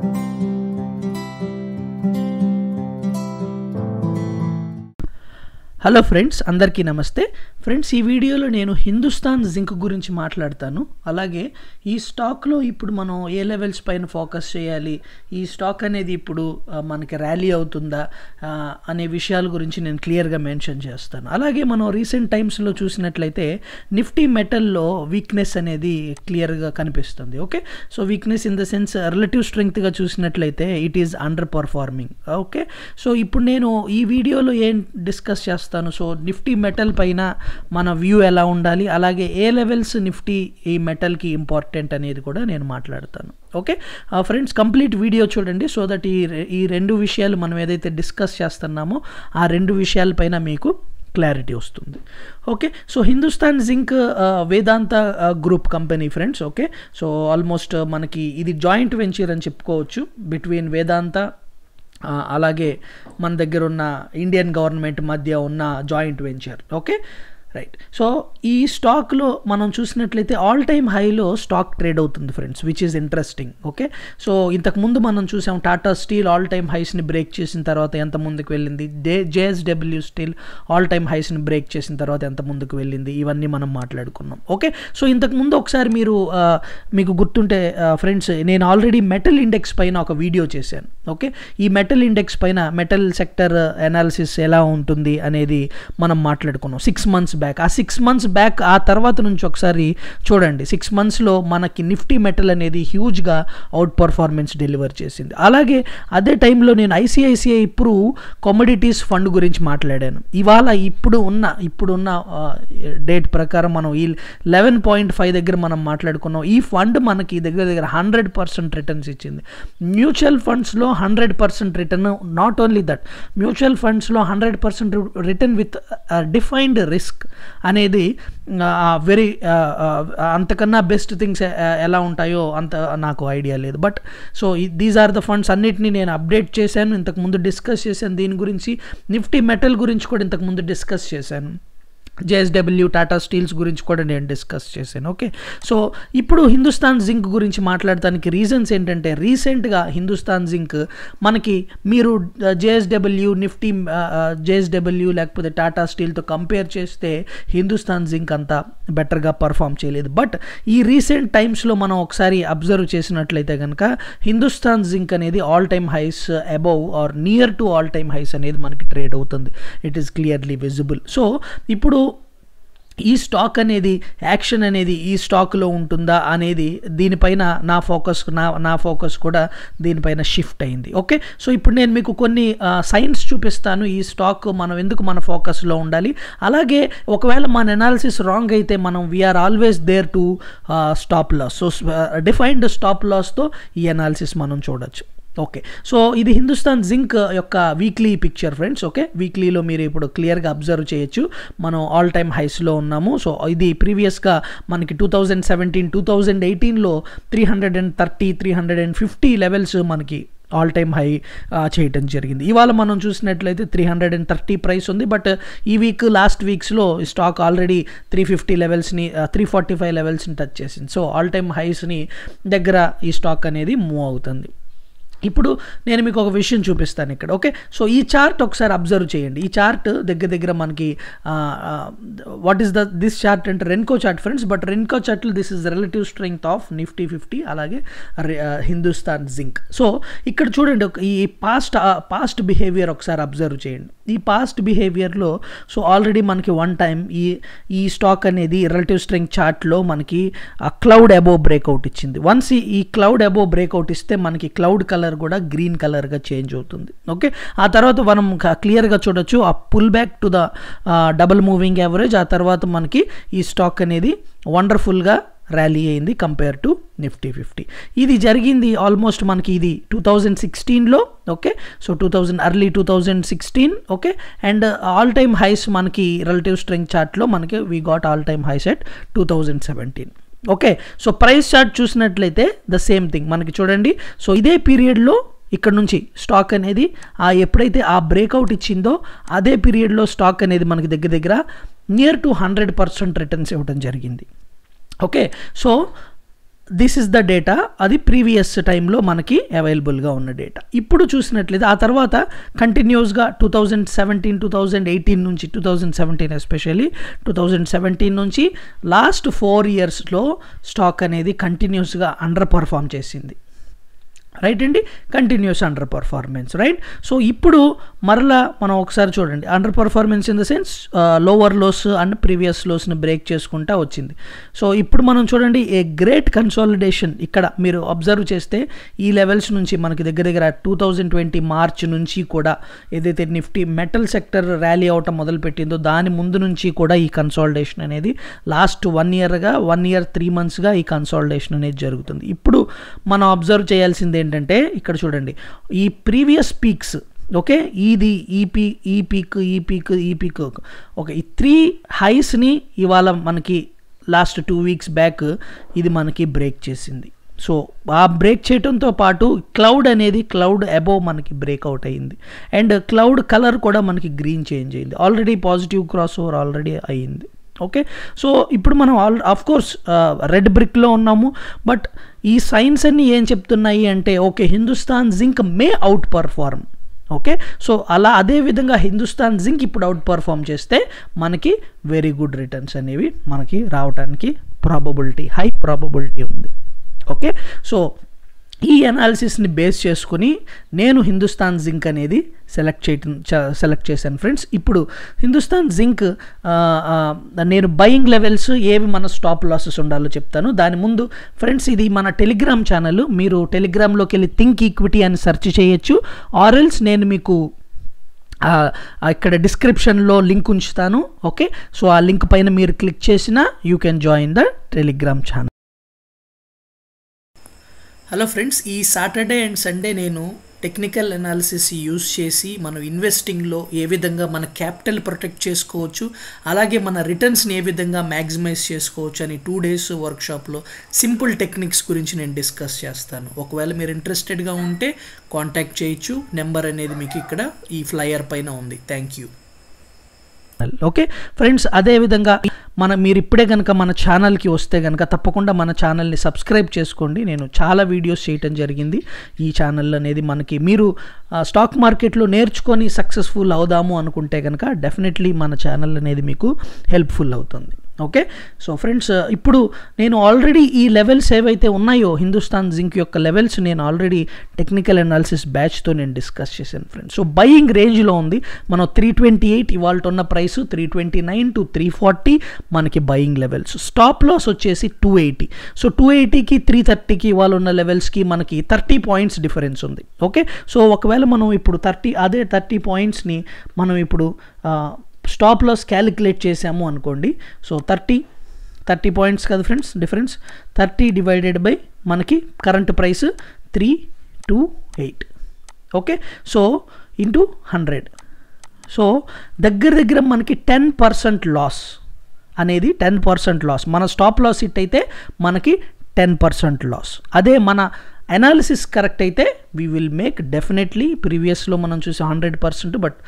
Thank you. Hello friends అందరికీ నమస్తే friends ఈ వీడియోలో నేను హిందుస్థాన్ జింక్ గురించి మాట్లాడతాను అలాగే ఈ స్టాక్లో ఇప్పుడు మనం ఏ లెవెల్స్ పైన ఫోకస్ చేయాలి ఈ స్టాక్ అనేది ఇప్పుడు మనకి ర్యాలీ అవుతుందా అనే విషయాల గురించి నేను క్లియర్గా మెన్షన్ చేస్తాను అలాగే మనం రీసెంట్ టైమ్స్లో చూసినట్లయితే నిఫ్టీ మెటల్లో వీక్నెస్ అనేది క్లియర్గా కనిపిస్తుంది okay so weakness in the sense relative స్ట్రెంగ్త్గా చూసినట్లయితే it is underperforming okay so ఇప్పుడు నేను ఈ వీడియోలో ఏం డిస్కస్ చేస్తాను చూపిస్తాను సో నిఫ్టీ మెటల్ పైన మన వ్యూ ఎలా ఉండాలి అలాగే ఏ లెవెల్స్ నిఫ్టీ ఈ మెటల్కి ఇంపార్టెంట్ అనేది కూడా నేను మాట్లాడతాను ఓకే ఫ్రెండ్స్ కంప్లీట్ వీడియో చూడండి సో దట్ ఈ ఈ రెండు విషయాలు మనం ఏదైతే డిస్కస్ చేస్తున్నామో ఆ రెండు విషయాలపైన మీకు క్లారిటీ వస్తుంది okay so Hindustan Zinc Vedanta group company friends okay so almost మనకి ఇది జాయింట్ వెంచర్ అని చెప్పుకోవచ్చు బిట్వీన్ వేదాంత అలాగే మన దగ్గర ఉన్న ఇండియన్ గవర్నమెంట్ మధ్య ఉన్న joint venture okay right so ఈ స్టాక్లో మనం చూసినట్లయితే ఆల్ టైమ్ హైలో స్టాక్ ట్రేడ్ అవుతుంది friends which is interesting okay so ఇంతకుముందు మనం చూసాం టాటా స్టీల్ ఆల్ టైమ్ హైస్ని బ్రేక్ చేసిన తర్వాత ఎంత ముందుకు వెళ్ళింది J JSW Steel all time హైస్ని బ్రేక్ చేసిన తర్వాత ఎంత ముందుకు వెళ్ళింది ఇవన్నీ మనం మాట్లాడుకున్నాం ఓకే సో ఇంతకుముందు ఒకసారి మీరు మీకు గుర్తుంటే ఫ్రెండ్స్ నేను ఆల్రెడీ మెటల్ ఇండెక్స్ పైన ఒక వీడియో చేశాను ఓకే ఈ మెటల్ ఇండెక్స్ పైన మెటల్ సెక్టర్ అనాలిసిస్ ఎలా ఉంటుంది అనేది మనం మాట్లాడుకున్నాం సిక్స్ మంత్స్ బ్యాక్ బ్యాక్ ఆ సిక్స్ మంత్స్ బ్యాక్ ఆ తర్వాత నుంచి ఒకసారి చూడండి సిక్స్ మంత్స్లో మనకి నిఫ్టీ మెటల్ అనేది హ్యూజ్గా అవుట్ పర్ఫార్మెన్స్ డెలివర్ చేసింది అలాగే అదే టైంలో నేను ఐసిఐసిఐ ఇప్పుడు కమోడిటీస్ ఫండ్ గురించి మాట్లాడాను ఇవాళ ఇప్పుడు ఉన్న ఇప్పుడున్న డేట్ ప్రకారం మనం ఈ లెవెన్ పాయింట్ ఫైవ్ దగ్గర మనం మాట్లాడుకున్నాం ఈ ఫండ్ మనకి దగ్గర దగ్గర హండ్రెడ్ పర్సెంట్ రిటర్న్స్ ఇచ్చింది మ్యూచువల్ ఫండ్స్లో hundred percent return not only that mutual ఫండ్స్లో hundred percent return with defined risk అనేది వెరీ అంతకన్నా బెస్ట్ థింగ్స్ ఎలా ఉంటాయో అంత నాకు ఐడియా లేదు but so these are the funds అన్నిటిని నేను అప్డేట్ చేశాను ఇంతకుముందు డిస్కస్ చేశాను దీని గురించి నిఫ్టీ మెటల్ గురించి కూడా ఇంతకుముందు డిస్కస్ చేశాను జేఎస్డబ్ల్యూ టాటా స్టీల్స్ గురించి కూడా నేను డిస్కస్ చేశాను ఓకే సో ఇప్పుడు హిందుస్థాన్ జింక్ గురించి మాట్లాడటానికి రీజన్స్ ఏంటంటే రీసెంట్గా హిందుస్థాన్ జింక్ మనకి మీరు జేఎస్డబ్ల్యూ నిఫ్టీ జేఎస్డబ్ల్యూ లేకపోతే టాటా స్టీల్తో కంపేర్ చేస్తే హిందుస్థాన్ జింక్ అంతా బెటర్గా పర్ఫామ్ చేయలేదు బట్ ఈ రీసెంట్ టైమ్స్లో మనం ఒకసారి అబ్జర్వ్ చేసినట్లయితే కనుక హిందుస్థాన్ జింక్ అనేది all time highs above or near to all time highs అనేది మనకి ట్రేడ్ అవుతుంది it is clearly visible so ఇప్పుడు ఈ స్టాక్ అనేది యాక్షన్ అనేది ఈ స్టాక్లో ఉంటుందా అనేది దీనిపైన నా ఫోకస్ నా నా ఫోకస్ కూడా దీనిపైన షిఫ్ట్ అయింది ఓకే సో ఇప్పుడు నేను మీకు కొన్ని సైన్స్ చూపిస్తాను ఈ స్టాక్ మనం ఎందుకు మన ఫోకస్లో ఉండాలి అలాగే ఒకవేళ మన ఎనాలిసిస్ రాంగ్ అయితే మనం we are always there to stop loss so defined stop లాస్తో ఈ అనాలిసిస్ మనం చూడొచ్చు ఓకే సో ఇది హిందుస్థాన్ జింక్ యొక్క వీక్లీ పిక్చర్ ఫ్రెండ్స్ ఓకే వీక్లీలో మీరు ఇప్పుడు క్లియర్గా అబ్జర్వ్ చేయొచ్చు మనం ఆల్ టైమ్ హైస్లో ఉన్నాము సో ఇది ప్రీవియస్గా మనకి two thousand seventeen two thousand ఎయిటీన్లో three hundred and thirty three hundred and fifty levels మనకి ఆల్ టైమ్ హై చేయటం జరిగింది ఇవాళ మనం చూసినట్లయితే three hundred and thirty price ఉంది బట్ ఈ వీక్ లాస్ట్ వీక్స్లో స్టాక్ ఆల్రెడీ త్రీ ఫిఫ్టీ లెవెల్స్ని త్రీ ఫార్టీ ఫైవ్ లెవెల్స్ని టచ్ చేసింది సో ఆల్ టైమ్ హైస్ని దగ్గర ఈ స్టాక్ అనేది మూవ్ అవుతుంది ఇప్పుడు నేను మీకు ఒక విషయం చూపిస్తాను ఇక్కడ ఓకే సో ఈ చార్ట్ ఒకసారి అబ్జర్వ్ చేయండి ఈ చార్ట్ దగ్గర దగ్గర మనకి what is the this chart అంటే Renko chart friends but Renko చార్ట్లు this is relative strength of Nifty fifty అలాగే హిందుస్థాన్ జింక్ సో ఇక్కడ చూడండి ఈ పాస్ట్ పాస్ట్ బిహేవియర్ ఒకసారి అబ్జర్వ్ చేయండి ఈ పాస్ట్ బిహేవియర్లో సో ఆల్రెడీ మనకి వన్ టైం ఈ ఈ స్టాక్ అనేది రిలేటివ్ స్ట్రెంగ్ చార్ట్లో మనకి క్లౌడ్ అబోవ్ బ్రేక్అవుట్ ఇచ్చింది వన్స్ ఈ క్లౌడ్ అబోవ్ బ్రేక్అవుట్ ఇస్తే మనకి క్లౌడ్ కలర్ కలర్ కూడా గ్రీన్ కలర్గా చేంజ్ అవుతుంది ఓకే ఆ తర్వాత మనం క్లియర్గా చూడొచ్చు ఆ pull back to the double moving average ఆ తర్వాత మనకి ఈ స్టాక్ అనేది వండర్ఫుల్గా ర్యాలీ అయింది కంపేర్ టు నిఫ్టీ ఫిఫ్టీ ఇది జరిగింది ఆల్మోస్ట్ మనకి ఇది టూ థౌజండ్ సిక్స్టీన్లో okay so two thousand early two thousand sixteen okay and all time highs మనకి రిలేటివ్ స్ట్రెంగ్ చార్ట్లో మనకి we got all time highs at two thousand seventeen okay so price chart చూసినట్లయితే the same thing మనకి చూడండి so ఇదే పీరియడ్లో ఇక్కడ నుంచి స్టాక్ అనేది ఆ ఎప్పుడైతే ఆ బ్రేక్అవుట్ ఇచ్చిందో అదే పీరియడ్లో స్టాక్ అనేది మనకి దగ్గర దగ్గర near to hundred percent returns ఇవ్వడం జరిగింది okay so this is the data అది ప్రీవియస్ టైంలో మనకి అవైలబుల్గా ఉన్న డేటా ఇప్పుడు చూసినట్లయితే ఆ తర్వాత కంటిన్యూస్గా two thousand seventeen two thousand eighteen నుంచి two thousand seventeen especially two thousand seventeen నుంచి లాస్ట్ ఫోర్ ఇయర్స్లో స్టాక్ అనేది కంటిన్యూస్గా అండర్ పర్ఫామ్ చేసింది రైట్ అండి continuous under performance right so ఇప్పుడు మరలా మనం ఒకసారి చూడండి under performance in the sense lower lows and previous లోస్ని బ్రేక్ చేసుకుంటా వచ్చింది సో ఇప్పుడు మనం చూడండి ఏ గ్రేట్ కన్సాలిడేషన్ ఇక్కడ మీరు అబ్జర్వ్ చేస్తే ఈ లెవెల్స్ నుంచి మనకి దగ్గర దగ్గర టూ థౌజండ్ ట్వంటీ మార్చ్ నుంచి కూడా ఏదైతే నిఫ్టీ మెటల్ సెక్టర్ ర్యాలీ అవటం మొదలుపెట్టిందో దాని ముందు నుంచి కూడా ఈ కన్సాలిడేషన్ అనేది లాస్ట్ వన్ ఇయర్గా వన్ ఇయర్ త్రీ మంత్స్గా ఈ కన్సాలిడేషన్ అనేది జరుగుతుంది ఇప్పుడు మనం అబ్జర్వ్ చేయాల్సింది ఏంటంటే ఇక్కడ చూడండి ఈ ప్రీవియస్ పీక్స్ ఓకే ఇది ఈ పీ ఈ పీక్ ఈ పీక్ ఈ పీక్ ఓకే ఈ త్రీ హైస్ని ఇవాళ మనకి లాస్ట్ టూ వీక్స్ బ్యాక్ ఇది మనకి బ్రేక్ చేసింది సో ఆ బ్రేక్ చేయడంతో పాటు క్లౌడ్ అనేది క్లౌడ్ అబోవ్ మనకి బ్రేక్అవుట్ అయ్యింది అండ్ క్లౌడ్ కలర్ కూడా మనకి గ్రీన్ చేంజ్ అయింది already positive cross over already అయ్యింది ఓకే సో ఇప్పుడు మనం ఆల్ ఆఫ్ కోర్స్ రెడ్ బ్రిక్లో ఉన్నాము బట్ ఈ సైన్స్ అన్ని ఏం చెప్తున్నాయి అంటే okay Hindustan Zinc may out perform okay so అలా అదే విధంగా హిందుస్థాన్ జింక్ ఇప్పుడు అవుట్ పర్ఫామ్ చేస్తే మనకి వెరీ గుడ్ రిటర్న్స్ అనేవి మనకి రావడానికి ప్రాబబిలిటీ హై ప్రాబబిలిటీ ఉంది ఓకే సో ఈ అనాలిసిస్ని బేస్ చేసుకుని నేను హిందుస్థాన్ జింక్ అనేది సెలెక్ట్ చేయటం సెలెక్ట్ చేశాను ఫ్రెండ్స్ ఇప్పుడు హిందుస్థాన్ జింక్ నేను బయింగ్ లెవెల్స్ ఏవి మన స్టాప్ లాసెస్ ఉండాలో చెప్తాను దాని ముందు ఫ్రెండ్స్ ఇది మన టెలిగ్రామ్ ఛానల్ మీరు టెలిగ్రామ్లోకి వెళ్ళి థింక్ ఈక్విటీ అని సెర్చ్ చేయొచ్చు ఆర్ఎల్స్ నేను మీకు ఇక్కడ డిస్క్రిప్షన్లో లింక్ ఉంచుతాను ఓకే సో ఆ లింక్ పైన మీరు క్లిక్ చేసిన you can join the Telegram channel hello friends ఈ సాటర్డే అండ్ సండే నేను టెక్నికల్ అనాలిసిస్ యూజ్ చేసి మనం ఇన్వెస్టింగ్లో ఏ విధంగా మన క్యాపిటల్ ప్రొటెక్ట్ చేసుకోవచ్చు అలాగే మన రిటర్న్స్ని ఏ విధంగా మ్యాక్సిమైజ్ చేసుకోవచ్చు అని టూ డేస్ వర్క్షాప్లో సింపుల్ టెక్నిక్స్ గురించి నేను డిస్కస్ చేస్తాను ఒకవేళ మీరు ఇంట్రెస్టెడ్గా ఉంటే కాంటాక్ట్ చేయొచ్చు నెంబర్ అనేది మీకు ఇక్కడ ఈ ఫ్లయర్ పైన ఉంది థ్యాంక్ యూ ఓకే ఫ్రెండ్స్ అదేవిధంగా మన మీరు ఇప్పుడే కనుక మన ఛానల్కి వస్తే కనుక తప్పకుండా మన ఛానల్ని సబ్స్క్రైబ్ చేసుకోండి నేను చాలా వీడియోస్ చేయటం జరిగింది ఈ ఛానల్ అనేది మనకి మీరు స్టాక్ మార్కెట్లో నేర్చుకొని సక్సెస్ఫుల్ అవుదాము అనుకుంటే కనుక డెఫినెట్లీ మన ఛానల్ అనేది మీకు హెల్ప్ఫుల్ అవుతుంది ఓకే సో ఫ్రెండ్స్ ఇప్పుడు నేను ఆల్రెడీ ఈ లెవెల్స్ ఏవైతే ఉన్నాయో హిందుస్థాన్ జింక్ యొక్క లెవెల్స్ నేను ఆల్రెడీ టెక్నికల్ అనాలిసిస్ బ్యాచ్తో నేను డిస్కస్ చేశాను ఫ్రెండ్స్ సో బయింగ్ రేంజ్లో ఉంది మనం త్రీ ట్వంటీ ఎయిట్ ఇవాళ ఉన్న price three twenty nine to three forty మనకి బయింగ్ లెవెల్స్ స్టాప్ లాస్ వచ్చేసి టూ ఎయిటీ సో టూ ఎయిటీకి త్రీ థర్టీకి ఇవాళ ఉన్న లెవెల్స్కి మనకి థర్టీ పాయింట్స్ డిఫరెన్స్ ఉంది ఓకే సో ఒకవేళ మనం ఇప్పుడు థర్టీ అదే థర్టీ పాయింట్స్ని మనం ఇప్పుడు స్టాప్ లాస్ క్యాలిక్యులేట్ చేసాము అనుకోండి సో థర్టీ థర్టీ పాయింట్స్ కదా friends difference thirty divided by మనకి current price three two eight okay so into hundred so దగ్గర దగ్గర మనకి టెన్ పర్సెంట్ లాస్ అనేది టెన్ పర్సెంట్ లాస్ మన స్టాప్ లాస్ ఇట్ అయితే మనకి టెన్ పర్సెంట్ లాస్ అదే మన అనాలిసిస్ కరెక్ట్ అయితే వీ విల్ మేక్ డెఫినెట్లీ ప్రీవియస్లో మనం చూసి hundred percent but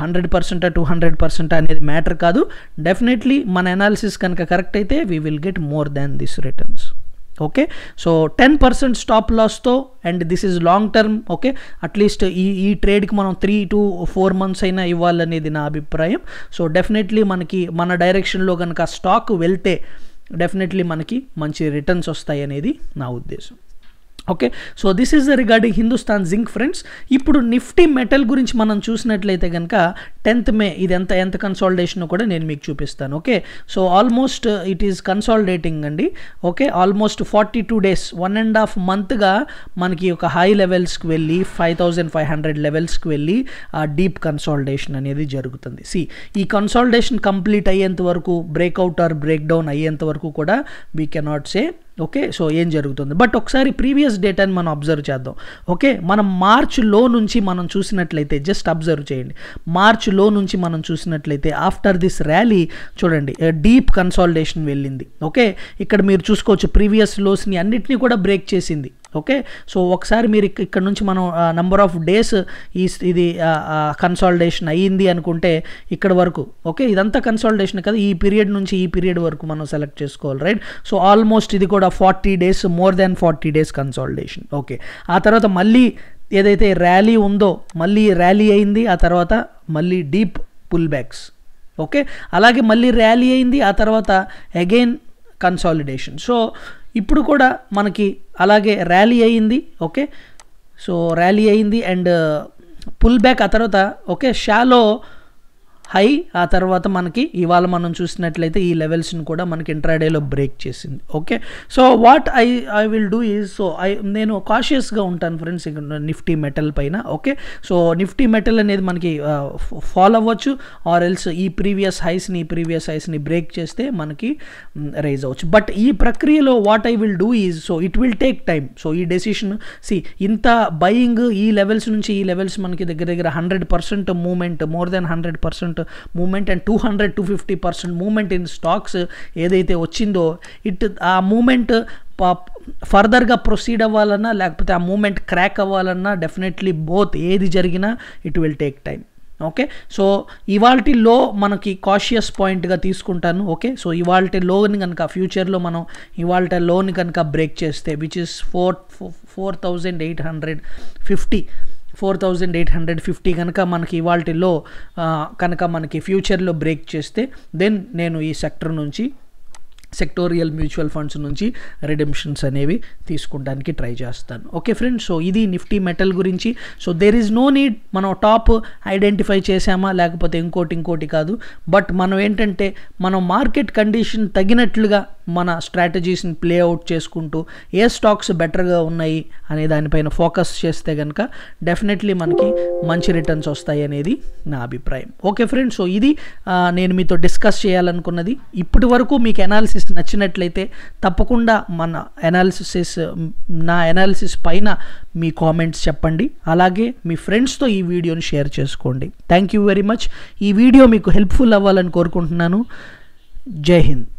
hundred percent two hundred percent అనేది మ్యాటర్ కాదు డెఫినెట్లీ మన అనాలిసిస్ కనుక కరెక్ట్ అయితే we will get more than this returns okay so ten percent stop లాస్తో and this is long term okay at least ఈ ఈ ట్రేడ్కి మనం three to four months అయినా ఇవ్వాలనేది నా అభిప్రాయం సో డెఫినెట్లీ మనకి మన డైరెక్షన్లో కనుక స్టాక్ వెళ్తే డెఫినెట్లీ మనకి మంచి రిటర్న్స్ వస్తాయి అనేది నా ఉద్దేశం okay so this is regarding Hindustan Zinc friends ఇప్పుడు నిఫ్టీ మెటల్ గురించి మనం చూసినట్లయితే కనుక టెన్త్ మే ఇది ఎంత ఎంత కన్సాలిడేషన్ కూడా నేను మీకు చూపిస్తాను okay so almost it is consolidating అండి okay almost forty two days one and half మంత్గా మనకి ఒక హై లెవెల్స్కి వెళ్ళి ఫైవ్ థౌజండ్ ఫైవ్ హండ్రెడ్ లెవెల్స్కి వెళ్ళి ఆ డీప్ కన్సాలిడేషన్ అనేది జరుగుతుంది సి ఈ కన్సాలిడేషన్ కంప్లీట్ అయ్యేంత వరకు బ్రేక్అవుట్ ఆర్ బ్రేక్ డౌన్ అయ్యేంత వరకు కూడా we cannot say okay so ఏం జరుగుతుంది బట్ ఒకసారి ప్రీవియస్ డేటాని మనం అబ్జర్వ్ చేద్దాం ఓకే మనం మార్చ్లో నుంచి మనం చూసినట్లయితే జస్ట్ అబ్జర్వ్ చేయండి మార్చ్లో నుంచి మనం చూసినట్లయితే ఆఫ్టర్ దిస్ ర్యాలీ చూడండి డీప్ కన్సాలిడేషన్ వెళ్ళింది ఓకే ఇక్కడ మీరు చూసుకోవచ్చు ప్రీవియస్ లోస్ని అన్నిటినీ కూడా బ్రేక్ చేసింది ఓకే సో ఒకసారి మీరు ఇక్కడ నుంచి మనం నంబర్ ఆఫ్ డేస్ ఈ ఇది కన్సాలిడేషన్ అయ్యింది అనుకుంటే ఇక్కడ వరకు ఓకే ఇదంతా కన్సాలిడేషన్ కదా ఈ పీరియడ్ నుంచి ఈ పీరియడ్ వరకు మనం సెలెక్ట్ చేసుకోవాలి రైట్ సో ఆల్మోస్ట్ ఇది కూడా forty days more than forty days consolidation okay ఆ తర్వాత మళ్ళీ ఏదైతే ర్యాలీ ఉందో మళ్ళీ ర్యాలీ అయింది ఆ తర్వాత మళ్ళీ డీప్ పుల్ బ్యాక్స్ ఓకే అలాగే మళ్ళీ ర్యాలీ అయింది ఆ తర్వాత అగైన్ కన్సాలిడేషన్ సో ఇప్పుడు కూడా మనకి అలాగే ర్యాలీ అయింది ఓకే సో ర్యాలీ అయింది అండ్ పుల్ బ్యాక్ ఆ తర్వాత ఓకే షాలో హై ఆ తర్వాత మనకి ఇవాళ మనం చూసినట్లయితే ఈ లెవెల్స్ని కూడా మనకి ఇంట్రాడేలో బ్రేక్ చేసింది okay so what I I will do is so I నేను కాషియస్గా ఉంటాను ఫ్రెండ్స్ నిఫ్టీ మెటల్ పైన ఓకే సో నిఫ్టీ మెటల్ అనేది మనకి ఫాలో అవ్వచ్చు ఆర్ ఎల్స్ ఈ ప్రీవియస్ హైస్ని ఈ ప్రీవియస్ హైస్ని బ్రేక్ చేస్తే మనకి రైజ్ అవ్వచ్చు బట్ ఈ ప్రక్రియలో what I will do is so it will take time so ఈ డెసిషన్ సి ఇంత బయింగ్ ఈ లెవెల్స్ నుంచి ఈ లెవెల్స్ మనకి దగ్గర దగ్గర hundred percent moment more than hundred percent moment and two hundred two fifty percent moment in stocks ఏదైతే వచ్చిందో ఇట్ ఆ మూమెంట్ ఫర్దర్గా ప్రొసీడ్ అవ్వాలన్నా లేకపోతే ఆ మూమెంట్ క్రాక్ అవ్వాలన్నా డెఫినెట్లీ బోత్ ఏది జరిగినా it will take time okay so ఇవాల్టి లో మనకి కాషియస్ పాయింట్గా తీసుకుంటాను ఓకే సో ఇవాల్టి లోని కనుక ఫ్యూచర్లో మనం ఇవాల్ట లోని కనుక బ్రేక్ చేస్తే which is four four thousand eight hundred fifty four thousand eight hundred fifty కనుక మనకి ఇవాల్టిలో కనుక మనకి ఫ్యూచర్లో బ్రేక్ చేస్తే దెన్ నేను ఈ సెక్టర్ నుంచి సెక్టోరియల్ మ్యూచువల్ ఫండ్స్ నుంచి రిడెంప్షన్స్ అనేవి తీసుకోవడానికి ట్రై చేస్తాను ఓకే ఫ్రెండ్స్ సో ఇది నిఫ్టీ మెటల్ గురించి so there is no need మనం టాప్ ఐడెంటిఫై చేసామా లేకపోతే ఇంకోటి ఇంకోటి కాదు బట్ మనం ఏంటంటే మనం మార్కెట్ కండిషన్ తగినట్లుగా మన స్ట్రాటజీస్ని ప్లే అవుట్ చేసుకుంటూ ఏ స్టాక్స్ బెటర్గా ఉన్నాయి అనే దానిపైన ఫోకస్ చేస్తే కనుక డెఫినెట్లీ మనకి మంచి రిటర్న్స్ వస్తాయి అనేది నా అభిప్రాయం ఓకే ఫ్రెండ్స్ సో ఇది నేను మీతో డిస్కస్ చేయాలనుకున్నది ఇప్పటి వరకు మీకు ఎనాలిసిస్ అనాలిసిస్ నచ్చినట్లయితే తప్పకుండా మన అనాలిసిస్ నా అనాలిసిస్ పైన మీ కామెంట్స్ చెప్పండి అలాగే మీ ఫ్రెండ్స్తో ఈ వీడియోని షేర్ చేసుకోండి థ్యాంక్ యూ వెరీ మచ్ ఈ వీడియో మీకు హెల్ప్ఫుల్ అవ్వాలని కోరుకుంటున్నాను జై హింద్